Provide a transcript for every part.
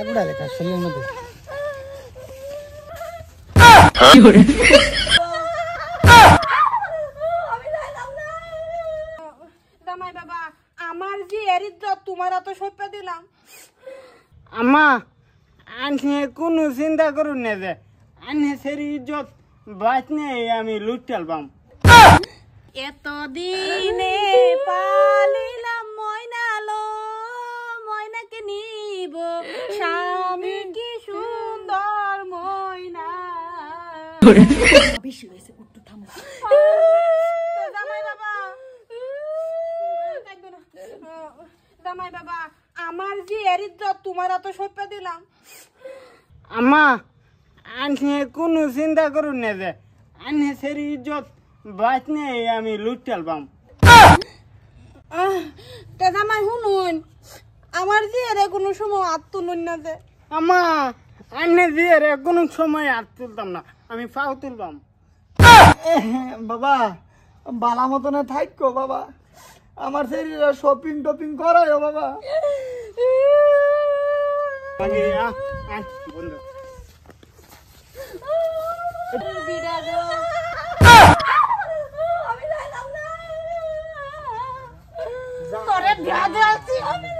আগুড়া লেখা শরীরের মধ্যে দিলাম আমা কোনো চিন্তা আমি লুটাল পাম এতদিনে পালিলাম ময়নালো ময়নাকে নিব করে দিলাম আমা আনহে কোনো চিন্তা আমি লুটাল বাম জামাই শুনুন আমার যে কোন কোনো সময় আত্মনুন না যে আমা আনহে যে এর কোনো সময় তুলতাম না আমি ফাও তুলবাম বাবা বালা মতনে থাকো বাবা আমার শরীরে শপিং টপিং করায় বাবা আমি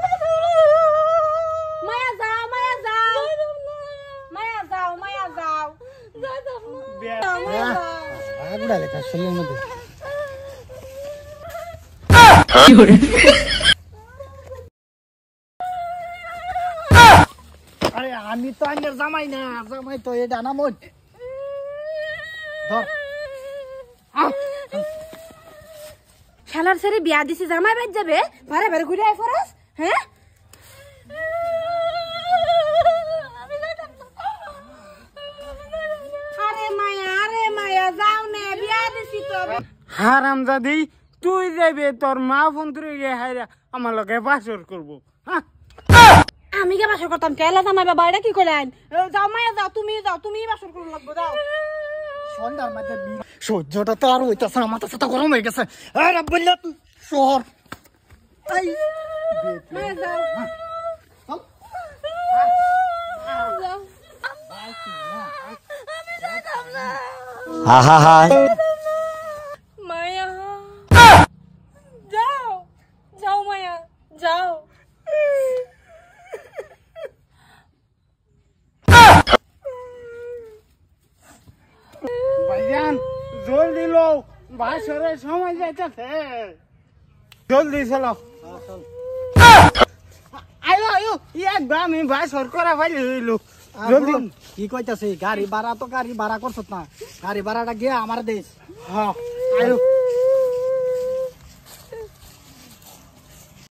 আরে আমি তো আঙ্গের জামাই না জামাই তো এটা না মন খেলার ছেড়ে বিয়া দিছে জামাই বাদ যাবে ভারে ভারে ঘুরে আয় ফরাস হ্যাঁ হারাম জাদি তুই যাবি তোর মা ফোন করে হাইরা আমার লোকে বাসর করবো হ্যাঁ? আমি কে বাসর করতাম কেলা জামাই বাবা এটা কি করে আইন যাও মায়া যাও তুমি যাও তুমি বাসর করুন লাগবো যাও সহ্যটা তো আর সাথে গরম হয়ে গেছে শহর হ্যাঁ, হ্যাঁ। হা ভাইজান জলদি ভাই বাসরের সময় যাইতেছে জলদি চলো আয়ো আয়ো একবার ভাই বাসর করা ফাইলে হইলো জলদি কি কইতাছি গাড়ি ভাড়া তো গাড়ি ভাড়া করছত না গাড়ি ভাড়াটা গিয়ে আমার দেশ হ্যাঁ আয়ো